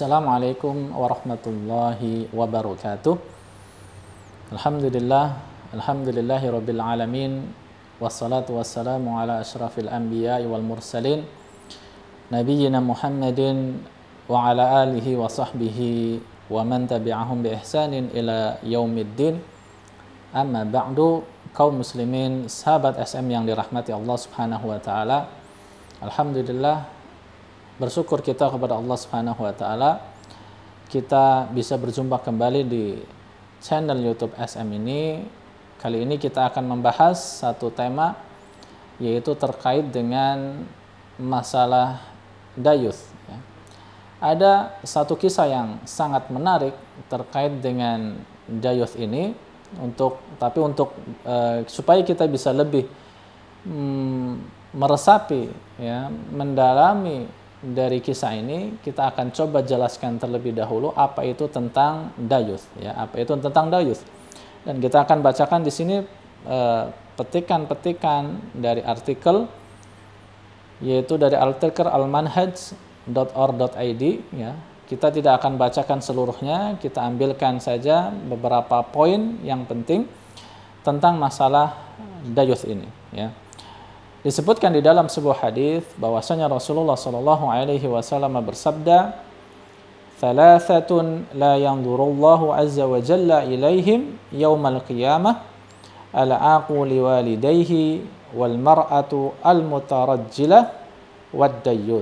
Assalamualaikum warahmatullahi wabarakatuh Alhamdulillah Alhamdulillahi rabbil alamin Wassalatu wassalamu ala ashrafil anbiya wal mursalin Nabiyina Muhammadin Wa ala alihi wa sahbihi Wa man tabi'ahum bi ihsanin ila yaumiddin Amma ba'du kaum muslimin sahabat SM yang dirahmati Allah subhanahu wa ta'ala Alhamdulillah bersyukur kita kepada Allah Subhanahu wa taala kita bisa berjumpa kembali di channel YouTube SM ini. Kali ini kita akan membahas satu tema yaitu terkait dengan masalah dayuth. Ya. Ada satu kisah yang sangat menarik terkait dengan dayuth ini untuk tapi untuk uh, supaya kita bisa lebih mm, meresapi ya mendalami dari kisah ini kita akan coba jelaskan terlebih dahulu apa itu tentang Dayus ya apa itu tentang Dayus dan kita akan bacakan di sini eh, petikan-petikan uh, dari artikel yaitu dari artikel almanhaj.or.id ya kita tidak akan bacakan seluruhnya kita ambilkan saja beberapa poin yang penting tentang masalah Dayus ini ya disebutkan di dalam sebuah hadis bahwasanya Rasulullah Shallallahu Alaihi Wasallam bersabda, "Thalathatun la azza wa jalla al-qiyamah al-aqu wal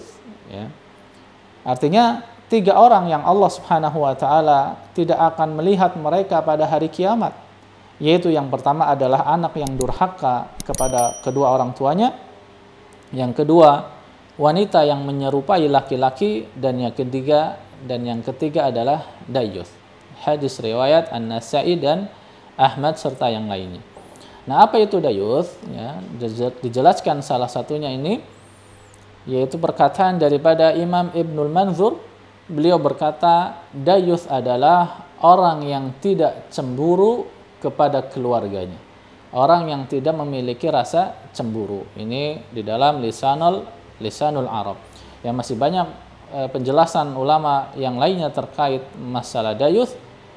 ya. Artinya tiga orang yang Allah Subhanahu wa taala tidak akan melihat mereka pada hari kiamat yaitu yang pertama adalah anak yang durhaka kepada kedua orang tuanya, yang kedua wanita yang menyerupai laki-laki dan yang ketiga dan yang ketiga adalah dayus. Hadis riwayat An-Nasa'i dan Ahmad serta yang lainnya. Nah, apa itu dayus? Ya, dijelaskan salah satunya ini yaitu perkataan daripada Imam Ibnul Manzur. Beliau berkata, dayus adalah orang yang tidak cemburu kepada keluarganya. Orang yang tidak memiliki rasa cemburu. Ini di dalam lisanul lisanul Arab. Yang masih banyak e, penjelasan ulama yang lainnya terkait masalah dayuth.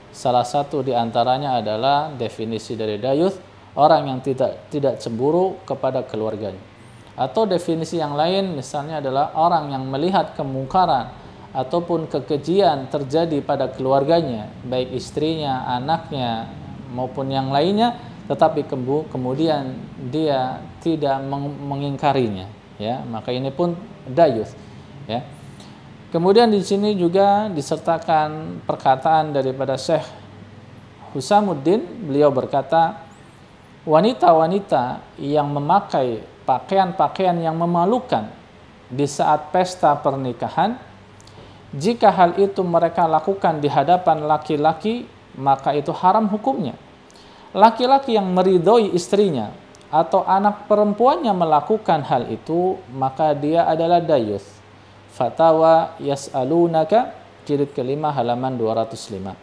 Salah satu di antaranya adalah definisi dari dayuth orang yang tidak tidak cemburu kepada keluarganya. Atau definisi yang lain misalnya adalah orang yang melihat kemungkaran ataupun kekejian terjadi pada keluarganya, baik istrinya, anaknya, maupun yang lainnya tetapi kemudian dia tidak mengingkarinya ya maka ini pun dayus ya kemudian di sini juga disertakan perkataan daripada Syekh Husamuddin beliau berkata wanita-wanita yang memakai pakaian-pakaian yang memalukan di saat pesta pernikahan jika hal itu mereka lakukan di hadapan laki-laki maka itu haram hukumnya. Laki-laki yang meridhoi istrinya atau anak perempuannya melakukan hal itu, maka dia adalah dayus. Fatawa yas'alunaka jilid kelima halaman 205.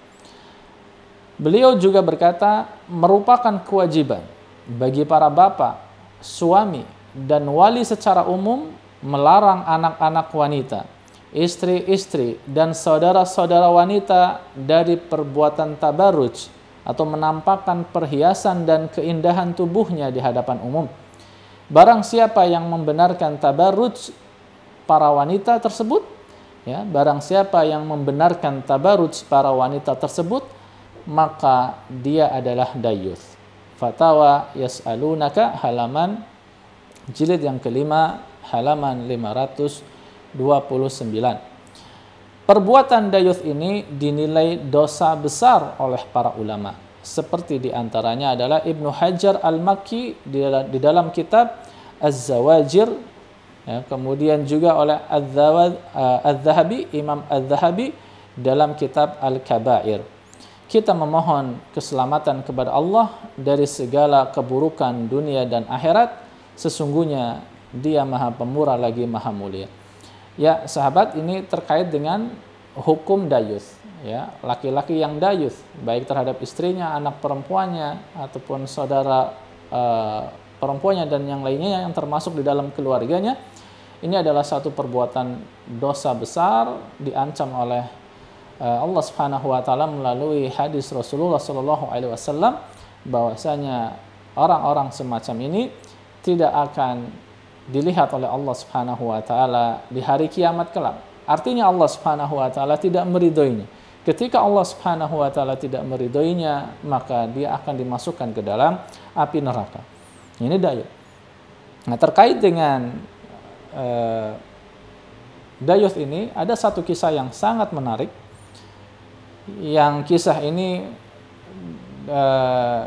Beliau juga berkata merupakan kewajiban bagi para bapak, suami, dan wali secara umum melarang anak-anak wanita istri-istri dan saudara-saudara wanita dari perbuatan tabaruj atau menampakkan perhiasan dan keindahan tubuhnya di hadapan umum. Barang siapa yang membenarkan tabaruj para wanita tersebut, ya, barang siapa yang membenarkan tabaruj para wanita tersebut, maka dia adalah dayuth. Fatawa yas'alunaka halaman jilid yang kelima halaman 500 29. Perbuatan dayuth ini dinilai dosa besar oleh para ulama. Seperti diantaranya adalah Ibnu Hajar Al-Makki di dalam kitab Az-Zawajir, ya, kemudian juga oleh uh, Az-Zahabi, Imam Az-Zahabi dalam kitab Al-Kabair kita memohon keselamatan kepada Allah dari segala keburukan dunia dan akhirat. Sesungguhnya Dia Maha Pemurah lagi Maha Mulia. Ya, sahabat ini terkait dengan hukum dayus, ya. Laki-laki yang dayus baik terhadap istrinya, anak perempuannya ataupun saudara e, perempuannya dan yang lainnya yang termasuk di dalam keluarganya ini adalah satu perbuatan dosa besar diancam oleh eh, Allah Subhanahu wa taala melalui hadis Rasulullah Sallallahu alaihi wasallam bahwasanya orang-orang semacam ini tidak akan dilihat oleh Allah Subhanahu wa taala di hari kiamat kelak. Artinya Allah Subhanahu wa taala tidak meridhoinya. Ketika Allah Subhanahu wa taala tidak meridhoinya, maka dia akan dimasukkan ke dalam api neraka. Ini daya. Nah, terkait dengan uh, dayus ini ada satu kisah yang sangat menarik. Yang kisah ini eh,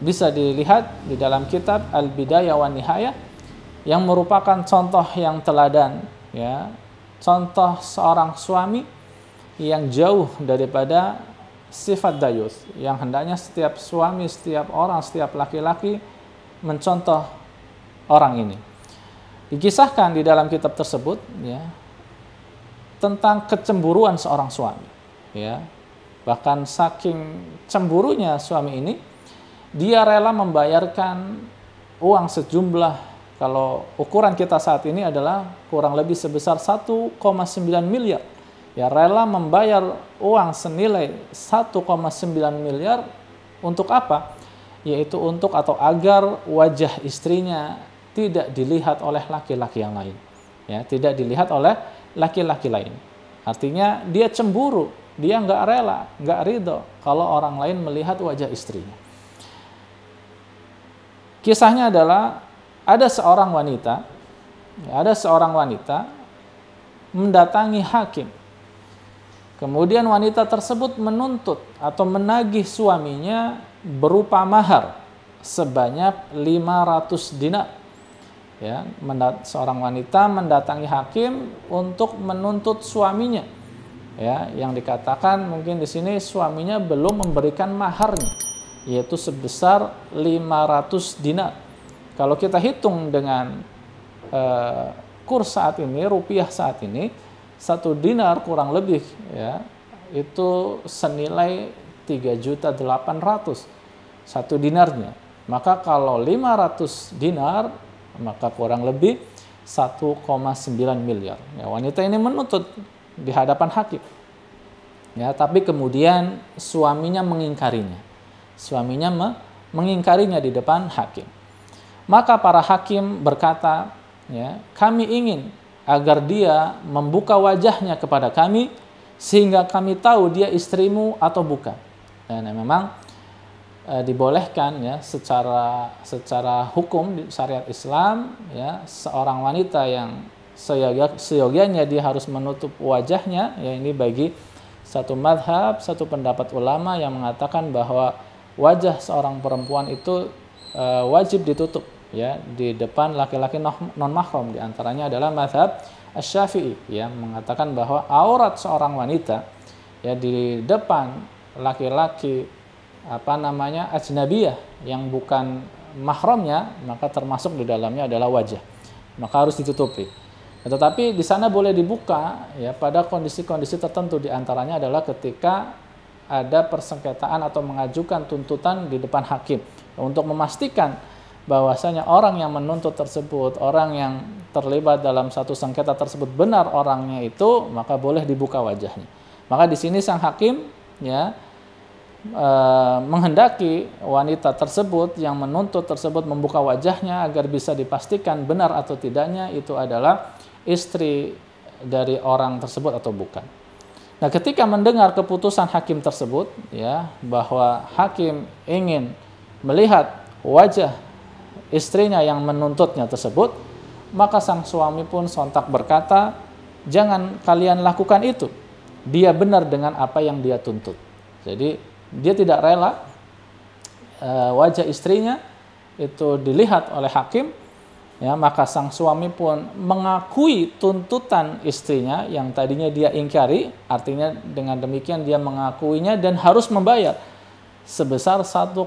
bisa dilihat di dalam kitab Al-Bidayah wa Nihayah yang merupakan contoh yang teladan ya contoh seorang suami yang jauh daripada sifat dayus yang hendaknya setiap suami, setiap orang, setiap laki-laki mencontoh orang ini. Dikisahkan di dalam kitab tersebut ya tentang kecemburuan seorang suami ya. Bahkan saking cemburunya suami ini dia rela membayarkan uang sejumlah kalau ukuran kita saat ini adalah kurang lebih sebesar 1,9 miliar. Ya rela membayar uang senilai 1,9 miliar untuk apa? Yaitu untuk atau agar wajah istrinya tidak dilihat oleh laki-laki yang lain. Ya, tidak dilihat oleh laki-laki lain. Artinya dia cemburu, dia nggak rela, nggak ridho kalau orang lain melihat wajah istrinya. Kisahnya adalah ada seorang wanita, ya, ada seorang wanita mendatangi hakim. Kemudian wanita tersebut menuntut atau menagih suaminya berupa mahar sebanyak 500 dinar. Ya, seorang wanita mendatangi hakim untuk menuntut suaminya. Ya, yang dikatakan mungkin di sini suaminya belum memberikan maharnya yaitu sebesar 500 dinar. Kalau kita hitung dengan uh, eh, kurs saat ini, rupiah saat ini, satu dinar kurang lebih ya itu senilai 3.800 satu dinarnya. Maka kalau 500 dinar maka kurang lebih 1,9 miliar. Ya, wanita ini menuntut di hadapan hakim. Ya, tapi kemudian suaminya mengingkarinya. Suaminya me mengingkarinya di depan hakim. Maka para hakim berkata, ya, kami ingin agar dia membuka wajahnya kepada kami sehingga kami tahu dia istrimu atau bukan. Dan memang e, dibolehkan ya secara secara hukum di syariat Islam ya seorang wanita yang seyogianya dia harus menutup wajahnya ya ini bagi satu madhab satu pendapat ulama yang mengatakan bahwa wajah seorang perempuan itu e, wajib ditutup ya di depan laki-laki non mahram di antaranya adalah mazhab Asy-Syafi'i ya mengatakan bahwa aurat seorang wanita ya di depan laki-laki apa namanya ajnabiyah yang bukan mahramnya maka termasuk di dalamnya adalah wajah maka harus ditutupi ya, tetapi di sana boleh dibuka ya pada kondisi-kondisi tertentu di antaranya adalah ketika ada persengketaan atau mengajukan tuntutan di depan hakim untuk memastikan bahwasanya orang yang menuntut tersebut, orang yang terlibat dalam satu sengketa tersebut benar orangnya itu, maka boleh dibuka wajahnya. Maka di sini sang hakim ya e, menghendaki wanita tersebut yang menuntut tersebut membuka wajahnya agar bisa dipastikan benar atau tidaknya itu adalah istri dari orang tersebut atau bukan. Nah, ketika mendengar keputusan hakim tersebut ya bahwa hakim ingin melihat wajah istrinya yang menuntutnya tersebut, maka sang suami pun sontak berkata, "Jangan kalian lakukan itu. Dia benar dengan apa yang dia tuntut." Jadi, dia tidak rela e, wajah istrinya itu dilihat oleh hakim. Ya, maka sang suami pun mengakui tuntutan istrinya yang tadinya dia ingkari, artinya dengan demikian dia mengakuinya dan harus membayar sebesar 1,9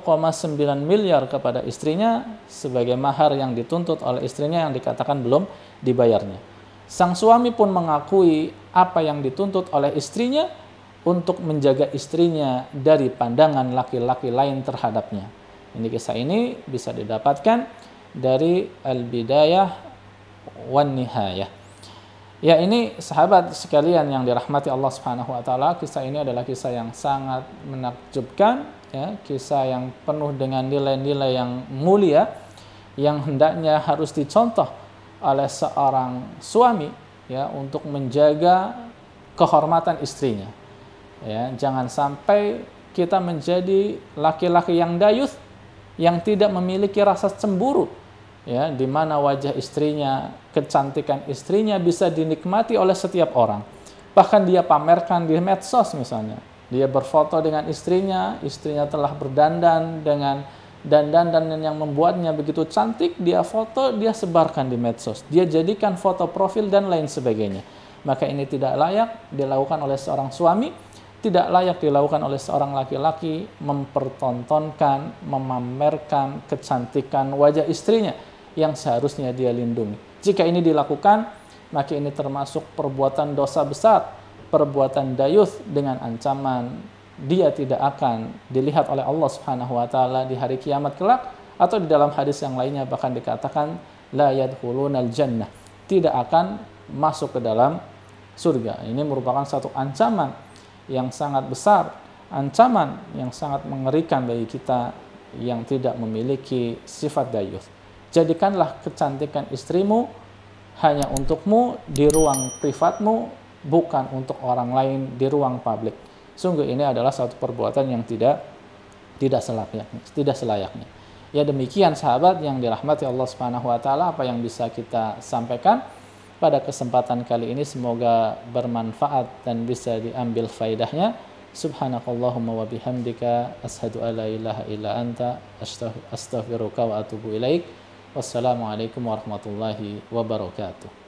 miliar kepada istrinya sebagai mahar yang dituntut oleh istrinya yang dikatakan belum dibayarnya. Sang suami pun mengakui apa yang dituntut oleh istrinya untuk menjaga istrinya dari pandangan laki-laki lain terhadapnya. Ini kisah ini bisa didapatkan dari Al-Bidayah wan Nihayah. Ya ini sahabat sekalian yang dirahmati Allah Subhanahu wa taala, kisah ini adalah kisah yang sangat menakjubkan ya, kisah yang penuh dengan nilai-nilai yang mulia yang hendaknya harus dicontoh oleh seorang suami ya untuk menjaga kehormatan istrinya. Ya, jangan sampai kita menjadi laki-laki yang dayus yang tidak memiliki rasa cemburu ya di mana wajah istrinya, kecantikan istrinya bisa dinikmati oleh setiap orang. Bahkan dia pamerkan di medsos misalnya dia berfoto dengan istrinya, istrinya telah berdandan dengan dandan dan yang membuatnya begitu cantik, dia foto, dia sebarkan di medsos. Dia jadikan foto profil dan lain sebagainya. Maka ini tidak layak dilakukan oleh seorang suami, tidak layak dilakukan oleh seorang laki-laki mempertontonkan, memamerkan kecantikan wajah istrinya yang seharusnya dia lindungi. Jika ini dilakukan, maka ini termasuk perbuatan dosa besar perbuatan dayuth dengan ancaman dia tidak akan dilihat oleh Allah Subhanahu wa taala di hari kiamat kelak atau di dalam hadis yang lainnya bahkan dikatakan la yadkhulunal jannah tidak akan masuk ke dalam surga. Ini merupakan satu ancaman yang sangat besar, ancaman yang sangat mengerikan bagi kita yang tidak memiliki sifat dayuth. Jadikanlah kecantikan istrimu hanya untukmu di ruang privatmu bukan untuk orang lain di ruang publik. Sungguh ini adalah satu perbuatan yang tidak tidak selayaknya, tidak selayaknya. Ya demikian sahabat yang dirahmati Allah Subhanahu wa taala apa yang bisa kita sampaikan pada kesempatan kali ini semoga bermanfaat dan bisa diambil faidahnya. Subhanakallahumma wa bihamdika ashadu alla ilaha illa anta astaghfiruka wa atubu ilaik. Wassalamualaikum warahmatullahi wabarakatuh.